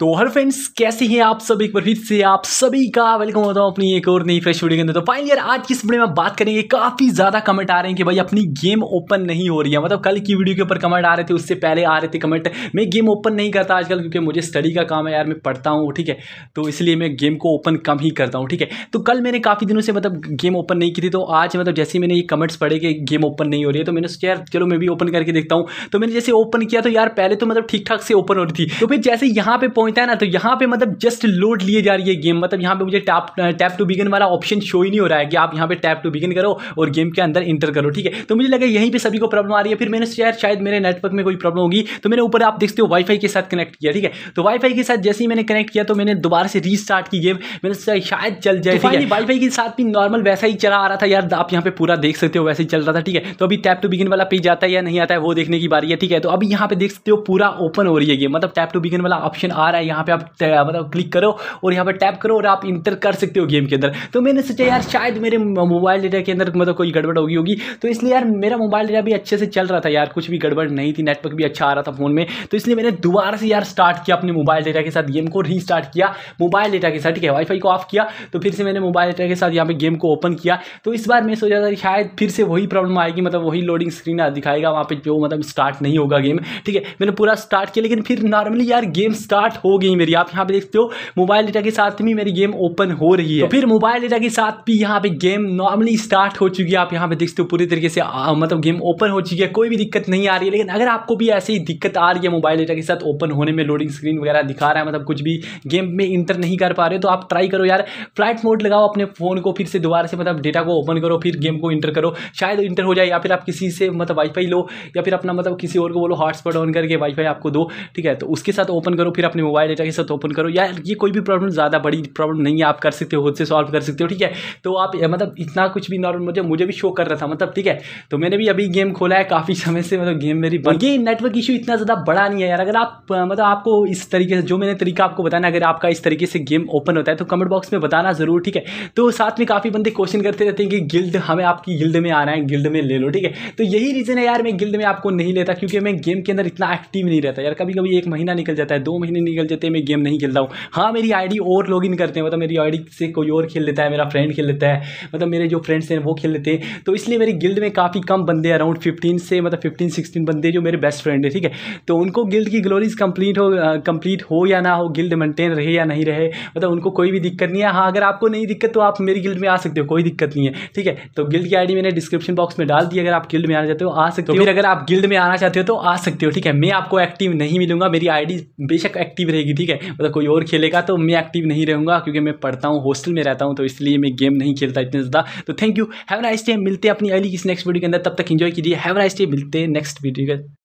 तो hello friends कैसे हैं आप सब एक बार फिर से आप सभी का वेलकम होता हूँ अपनी एक और नई फ्रेश वीडियो के अंदर तो फाइन यार आज की इस वीडियो में बात करेंगे काफ़ी ज़्यादा कमेंट आ रहे हैं कि भाई अपनी गेम ओपन नहीं हो रही है मतलब कल की वीडियो के ऊपर कमेंट आ रहे थे उससे पहले आ रहे थे कमेंट मैं गेम ओपन नहीं करता आजकल क्योंकि मुझे स्टडी का काम है यार मैं पढ़ता हूँ ठीक है तो इसलिए मैं गेम को ओपन कम ही करता हूँ ठीक है तो कल मैंने काफ़ी दिनों से मतलब गेम ओपन नहीं की थी तो आज मतलब जैसे मैंने ये कमेंट्स पढ़े कि गेम ओपन नहीं हो रही है तो मैंने सोचा यार चलो मैं भी ओपन करके देखता हूँ तो मैंने जैसे ओपन किया तो यार पहले तो मतलब ठीक ठाक से ओपन हो रही थी तो फिर जैसे यहाँ पे पहुँच पहुंचता है ना तो यहाँ पे मतलब जस्ट लोड लिए जा रही है गेम मतलब यहाँ पे मुझे टैप टैप टू बिगन वाला ऑप्शन शो ही नहीं हो रहा है कि आप यहाँ पे टैप टू बिगन करो और गेम के अंदर इंटर करो ठीक है तो मुझे लगा यहीं पे सभी को प्रॉब्लम आ रही है फिर मैंने शायद शायद मेरे नेटवर्क में कोई प्रॉब्लम होगी तो मैंने ऊपर आप देखते हो वाईफाई के साथ कनेक्ट किया ठीक है तो वाईफाई के साथ जैसे ही मैंने कनेक्ट किया तो मैंने दोबारा से रीस्टार्ट की गेम मैंने शायद चल जाए तो ठीक है वाईफाई के साथ भी नॉर्मल वैसा ही चला आ रहा था यार आप यहाँ पे पूरा देख सकते हो वैसे ही चल रहा था ठीक है तो अभी टैप टू बिगिन वाला पेज आता है या नहीं आता है वो देखने की बारी है ठीक है तो अभी यहाँ पे देख सकते हो पूरा ओपन हो रही है गेम मतलब टैप टू बिगन वाला ऑप्शन आ रहा है है यहाँ पे आप मतलब क्लिक करो और यहाँ पे टैप करो और आप इंटर कर सकते हो गेम के अंदर तो मैंने सोचा यार शायद मेरे मोबाइल डेटा के अंदर मतलब कोई गड़बड़ होगी होगी तो इसलिए यार मेरा मोबाइल डेटा भी अच्छे से चल रहा था यार कुछ भी गड़बड़ नहीं थी नेटवर्क भी अच्छा आ रहा था फ़ोन में तो इसलिए मैंने दोबारा से यार स्टार्ट किया अपने मोबाइल डेटा के साथ गेम को री किया मोबाइल डेटा के साथ ठीक है वाईफाई को ऑफ किया तो फिर से मैंने मोबाइल डेटा के साथ यहाँ पे गेम को ओपन किया तो इस बार मैं सोचा था शायद फिर से वही प्रॉब्लम आएगी मतलब वही लोडिंग स्क्रीन दिखाएगा वहाँ पे जो मतलब स्टार्ट नहीं होगा गेम ठीक है मैंने पूरा स्टार्ट किया लेकिन फिर नॉर्मली यार गेम स्टार्ट हो हो गई मेरी आप यहाँ पे देखते हो मोबाइल डेटा के साथ भी मेरी गेम ओपन हो रही है तो फिर मोबाइल डेटा के साथ भी यहाँ पे गेम नॉर्मली स्टार्ट हो चुकी है आप यहाँ पे देखते हो पूरी तरीके से आ, मतलब गेम ओपन हो चुकी है कोई भी दिक्कत नहीं आ रही है लेकिन अगर आपको भी ऐसी दिक्कत आ रही है मोबाइल डेटा के साथ ओपन होने में लोडिंग स्क्रीन वगैरह दिखा रहा है मतलब कुछ भी गेम में इंटर नहीं कर पा रहे तो आप ट्राई करो यार फ्लाइट मोड लगाओ अपने फ़ोन को फिर से दोबारा से मतलब डेटा को ओपन करो फिर गेम को इंटर करो शायद इंटर हो जाए या फिर आप किसी से मतलब वाईफाई लो या फिर अपना मतलब किसी और को बोलो हॉटस्पॉट ऑन करके वाईफाई आपको दो ठीक है तो उसके साथ ओपन करो फिर अपने मोबाइल मोबाइल डेटा के साथ ओपन करो या ये कोई भी प्रॉब्लम ज़्यादा बड़ी प्रॉब्लम नहीं है आप कर सकते हो खुद से सॉल्व कर सकते हो ठीक है तो आप मतलब इतना कुछ भी नॉर्मल मुझे मुझे भी शो कर रहा था मतलब ठीक है तो मैंने भी अभी गेम खोला है काफ़ी समय से मतलब गेम मेरी बन ये नेटवर्क इशू इतना ज़्यादा बड़ा नहीं है यार अगर आप मतलब आपको इस तरीके से जो मैंने तरीका आपको बताना अगर आपका इस तरीके से गेम ओपन होता है तो कमेंट बॉक्स में बताना ज़रूर ठीक है तो साथ में काफ़ी बंदे क्वेश्चन करते रहते हैं कि गिल्ड हमें आपकी गिल्ड में आना है गिल्ड में ले लो ठीक है तो यही रीज़न है यार मैं गिल्ड में आपको नहीं लेता क्योंकि मैं गेम के अंदर इतना एक्टिव नहीं रहता यार कभी कभी एक महीना निकल जाता है दो महीने निकल निकल जाते हैं मैं गेम नहीं खेलता हूँ हाँ मेरी आईडी और लॉग इन करते हैं मतलब मेरी आईडी से कोई और खेल लेता है मेरा फ्रेंड खेल लेता है मतलब मेरे जो फ्रेंड्स हैं वो खेल लेते हैं तो इसलिए मेरी गिल्ड में काफ़ी कम बंदे अराउंड फिफ्टीन से मतलब फिफ्टीन सिक्सटीन बंदे जो मेरे बेस्ट फ्रेंड है ठीक है तो उनको गिल्ड की ग्लोरीज कंप्लीट हो कंप्लीट हो या ना हो गिल्ड मेंटेन रहे या नहीं रहे मतलब उनको कोई भी दिक्कत नहीं है हाँ अगर आपको नहीं दिक्कत तो आप मेरी गिल्ड में आ सकते हो कोई दिक्कत नहीं है ठीक है तो गिल्ड की आईडी मैंने डिस्क्रिप्शन बॉक्स में डाल दी अगर आप गिल्ड में आना चाहते हो आ सकते हो तो फिर अगर आप गिल्ड में आना चाहते हो तो आ सकते हो ठीक है मैं आपको एक्टिव नहीं मिलूंगा मेरी आईडी बेशक एक्टिव रहेगी ठीक है मतलब कोई और खेलेगा तो मैं एक्टिव नहीं रहूँगा क्योंकि मैं पढ़ता हूँ हॉस्टल में रहता हूँ तो इसलिए मैं गेम नहीं खेलता इतने ज़्यादा तो thank you have nice day मिलते हैं अपनी अली किस नेक्स्ट वीडियो के अंदर तब तक इन्जॉय कीजिए हैव नाइस डे मिलते हैं नेक्स्ट वीडियो के